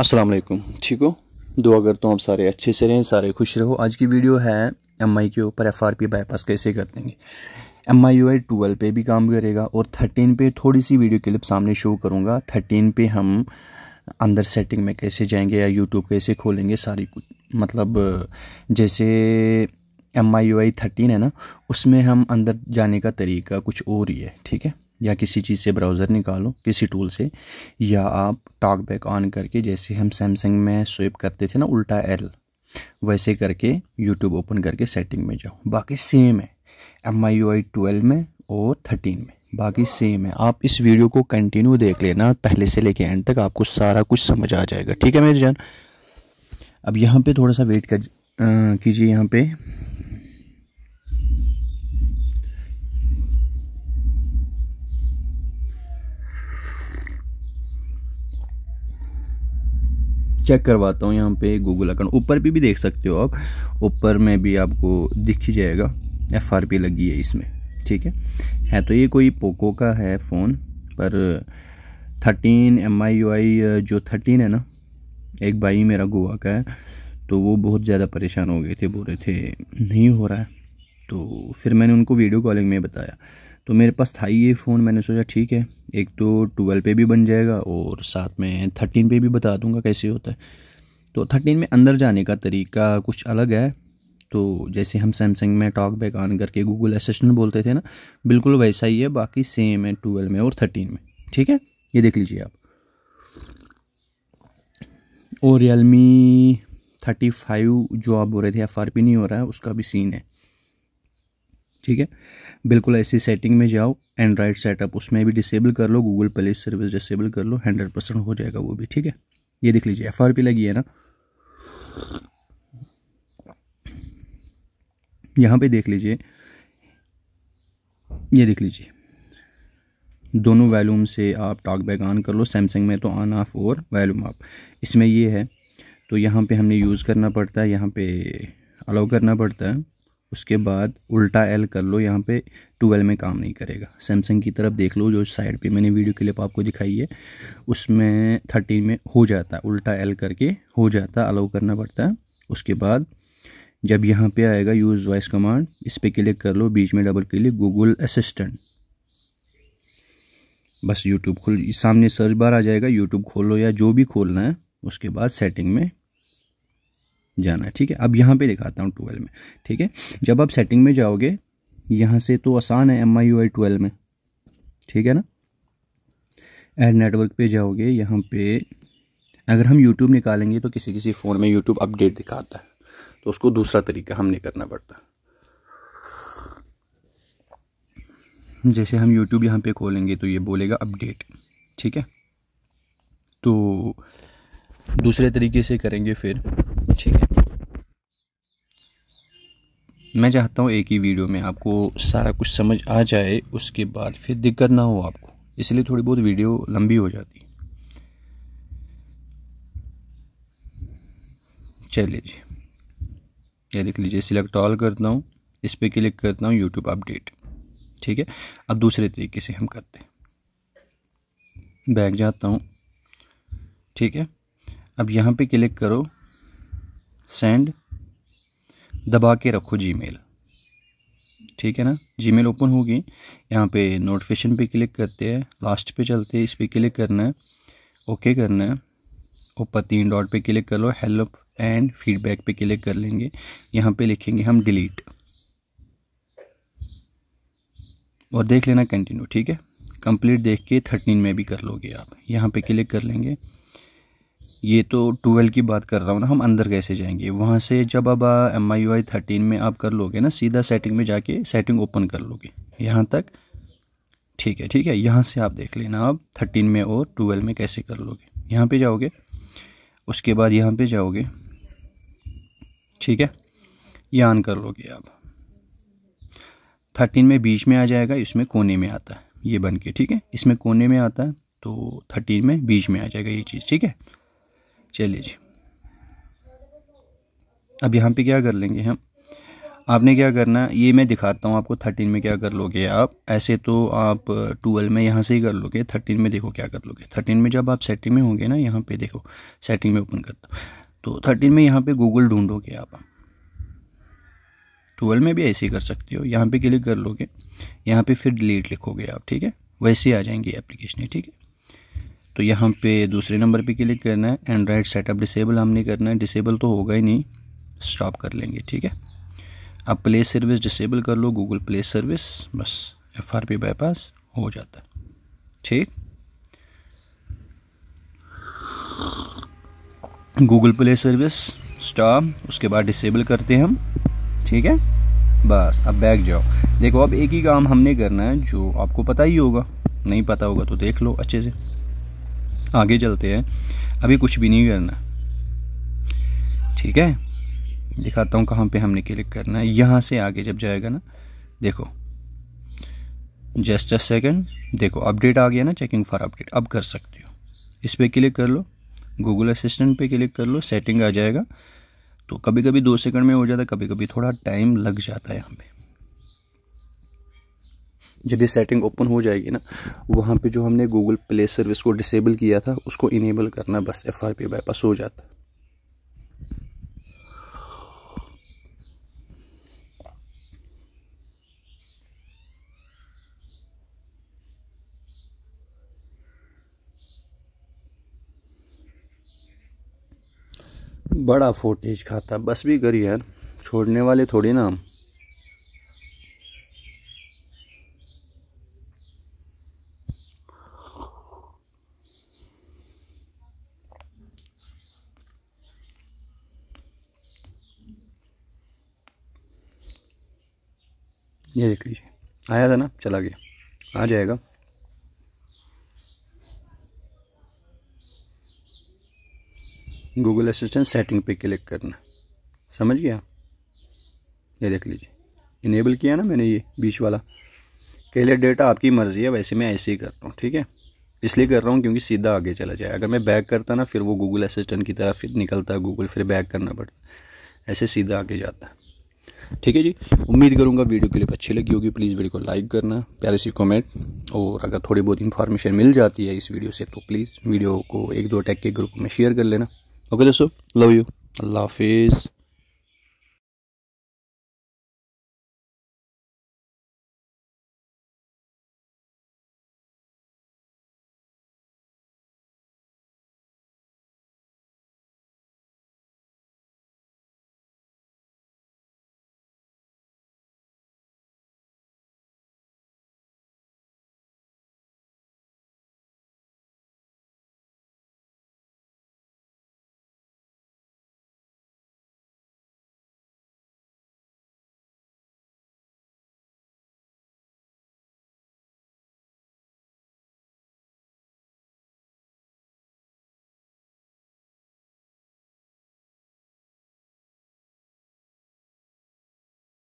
अस्सलाम वालेकुम ठीक हो दुआ करता हूँ आप सारे अच्छे से रहें सारे खुश रहो आज की वीडियो है एम आई के ऊपर एफ आर पी बाईपास कैसे कर देंगे M I U I twelve पे भी काम करेगा और थर्टीन पे थोड़ी सी वीडियो क्लिप सामने शो करूँगा थर्टीन पे हम अंदर सेटिंग में कैसे जाएंगे या यूट्यूब कैसे खोलेंगे सारी कुछ मतलब जैसे M I U I thirteen है ना उसमें हम अंदर जाने का तरीका कुछ और ही है ठीक है या किसी चीज़ से ब्राउज़र निकालो किसी टूल से या आप टॉक बैक ऑन करके जैसे हम सैमसंग में स्वेप करते थे ना उल्टा एल वैसे करके यूट्यूब ओपन करके सेटिंग में जाओ बाकी सेम है M I U I twelve में और थर्टीन में बाकी सेम है आप इस वीडियो को कंटिन्यू देख लेना पहले से लेके एंड तक आपको सारा कुछ समझ आ जाएगा ठीक है मेरी जान अब यहाँ पे थोड़ा सा वेट कर कीजिए यहाँ पे चेक करवाता हूँ यहाँ पे गूगल अकाउंट ऊपर भी, भी देख सकते हो आप ऊपर में भी आपको दिख ही जाएगा एफ आर पी लगी है इसमें ठीक है है तो ये कोई पोको का है फ़ोन पर thirteen M I U I जो थर्टीन है ना एक भाई मेरा गोवा का है तो वो बहुत ज़्यादा परेशान हो गए थे बोल रहे थे नहीं हो रहा है तो फिर मैंने उनको वीडियो कॉलिंग में बताया तो मेरे पास था ये फ़ोन मैंने सोचा ठीक है एक तो ट्वेल्व पे भी बन जाएगा और साथ में थर्टीन पे भी बता दूंगा कैसे होता है तो थर्टीन में अंदर जाने का तरीका कुछ अलग है तो जैसे हम सैमसंग में टॉक बैक ऑन करके गूगल असिस्टेंट बोलते थे ना बिल्कुल वैसा ही है बाकी सेम है ट्वेल्व में और थर्टीन में ठीक है ये देख लीजिए आप और रियल मी थर्टी फाइव जो आप बोल रहे थे एफ आर पी नहीं हो रहा है उसका भी सीन है ठीक है बिल्कुल ऐसी सेटिंग में जाओ एंड्रॉयड सेटअप उसमें भी डिसेबल कर लो गूगल प्ले सर्विस डिसेबल कर लो हंड्रेड परसेंट हो जाएगा वो भी ठीक है ये देख लीजिए एफ आर पी लगी है ना यहाँ पे देख लीजिए ये देख लीजिए दोनों वैल्यूम से आप टॉक बैग ऑन कर लो सैमसंग में तो ऑन ऑफ और वैल्यूम ऑफ इसमें ये है तो यहाँ पे हमने यूज़ करना पड़ता है यहाँ पे अलाउ करना पड़ता है उसके बाद उल्टा एल कर लो यहाँ पे टू में काम नहीं करेगा सैमसंग की तरफ देख लो जो साइड पे मैंने वीडियो क्लिप आपको दिखाई है उसमें थर्टीन में हो जाता है उल्टा एल करके हो जाता है अलाउ करना पड़ता है उसके बाद जब यहाँ पे आएगा यूज़ वॉइस कमांड इस पर क्लिक कर लो बीच में डबल क्लिक गूगल असिस्टेंट बस यूट्यूब खोल सामने सर्च बार आ जाएगा यूट्यूब खोल लो या जो भी खोलना है उसके बाद सेटिंग में जाना है ठीक है अब यहाँ पे दिखाता हूँ ट्वेल्व में ठीक है जब आप सेटिंग में जाओगे यहाँ से तो आसान है M I U I twelve में ठीक है ना एड नेटवर्क पे जाओगे यहाँ पे अगर हम यूट्यूब निकालेंगे तो किसी किसी फ़ोन में यूट्यूब अपडेट दिखाता है तो उसको दूसरा तरीका हमने करना पड़ता जैसे हम यूट्यूब यहाँ पे खोलेंगे तो ये बोलेगा अपडेट ठीक है तो दूसरे तरीके से करेंगे फिर ठीक है मैं चाहता हूँ एक ही वीडियो में आपको सारा कुछ समझ आ जाए उसके बाद फिर दिक्कत ना हो आपको इसलिए थोड़ी बहुत वीडियो लंबी हो जाती चलिए जी ये लिख लीजिए सिलेक्ट ऑल करता हूँ इस पर क्लिक करता हूँ यूट्यूब अपडेट ठीक है अब दूसरे तरीके से हम करते हैं बैक जाता हूँ ठीक है अब यहाँ पे क्लिक करो सेंड दबा के रखो जीमेल ठीक है ना जीमेल ओपन होगी यहाँ पे नोटिफिकेशन पे क्लिक करते हैं लास्ट पे चलते हैं इस पर क्लिक करना है ओके करना है ऊपर तीन डॉट पे क्लिक कर लो हेल्प एंड फीडबैक पे क्लिक कर लेंगे यहाँ पे लिखेंगे हम डिलीट और देख लेना कंटिन्यू ठीक है कंप्लीट देख के थर्टीन में भी कर लोगे आप यहाँ पे क्लिक कर लेंगे ये तो ट्वेल्व की बात कर रहा हूँ ना हम अंदर कैसे जाएंगे वहाँ से जब अब एम आई वाई थर्टीन में आप कर लोगे ना सीधा सेटिंग में जाके सेटिंग ओपन कर लोगे यहाँ तक ठीक है ठीक है यहाँ से आप देख लेना आप थर्टीन में और ट्वेल्व में कैसे कर लोगे यहाँ पे जाओगे उसके बाद यहाँ पे जाओगे ठीक है ये ऑन कर लोगे आप थर्टीन में बीच में आ जाएगा इसमें कोने में आता है ये बन के ठीक है इसमें कोने में आता है तो थर्टीन में बीच में आ जाएगा ये चीज़ ठीक है चलिए जी अब यहाँ पे क्या कर लेंगे हम आपने क्या करना है ये मैं दिखाता हूँ आपको थर्टीन में क्या कर लोगे आप ऐसे तो आप ट्वेल्व में यहाँ से ही कर लोगे थर्टीन में देखो क्या कर लोगे थर्टीन में जब आप सेटिंग में होंगे ना यहाँ पे देखो सेटिंग में ओपन करता हूँ तो थर्टीन में यहाँ पे गूगल ढूंढोगे आप ट्वेल्व में भी ऐसे ही कर सकते हो यहाँ पे क्लिक कर लोगे यहाँ पे फिर डिलीट लिखोगे आप ठीक है वैसे आ जाएंगी एप्लीकेशन ठीक है तो यहाँ पे दूसरे नंबर पे क्लिक करना है एंड्राइड सेटअप डिसेबल हमने करना है डिसेबल तो होगा ही नहीं स्टॉप कर लेंगे ठीक है अब प्ले सर्विस डिसेबल कर लो गूगल प्ले सर्विस बस एफ आर पी बाईपास हो जाता है ठीक गूगल प्ले सर्विस स्टॉप उसके बाद डिसेबल करते हैं हम ठीक है बस अब बैग जाओ देखो अब एक ही काम हमने करना है जो आपको पता ही होगा नहीं पता होगा तो देख लो अच्छे से आगे चलते हैं अभी कुछ भी नहीं करना ठीक है दिखाता हूँ कहाँ पे हमने क्लिक करना है यहाँ से आगे जब जाएगा ना देखो जस्ट अ सेकेंड देखो अपडेट आ गया ना चेकिंग फॉर अपडेट अब कर सकते हो इस पर क्लिक कर लो गूगल असिस्टेंट पे क्लिक कर लो सेटिंग आ जाएगा तो कभी कभी दो सेकंड में हो जाता है कभी कभी थोड़ा टाइम लग जाता है यहाँ पे जब ये सेटिंग ओपन हो जाएगी ना वहाँ पे जो हमने गूगल प्ले सर्विस को डिसेबल किया था उसको इनेबल करना बस एफ आर पी बाईपास हो जाता बड़ा फोटेज खाता बस भी करिए यार छोड़ने वाले थोड़ी ना हम ये देख लीजिए आया था ना चला गया आ जाएगा गूगल असिस्टेंट सेटिंग पे क्लिक करना समझ गया ये देख लीजिए इनेबल किया ना मैंने ये बीच वाला क्लियर डेटा आपकी मर्ज़ी है वैसे मैं ऐसे ही कर रहा हूँ ठीक है इसलिए कर रहा हूँ क्योंकि सीधा आगे चला जाए अगर मैं बैक करता ना फिर वो गूगल असिस्टेंट की तरह फिर निकलता गूगल फिर बैक करना पड़ता ऐसे सीधा आगे जाता है ठीक है जी उम्मीद करूँगा वीडियो क्लिप अच्छी लगी होगी प्लीज़ वीडियो को लाइक करना प्यारे सी कमेंट और अगर थोड़ी बहुत इन्फॉर्मेशन मिल जाती है इस वीडियो से तो प्लीज़ वीडियो को एक दो टैग के ग्रुप में शेयर कर लेना ओके दोस्तों लव यू अल्लाह हाफिज़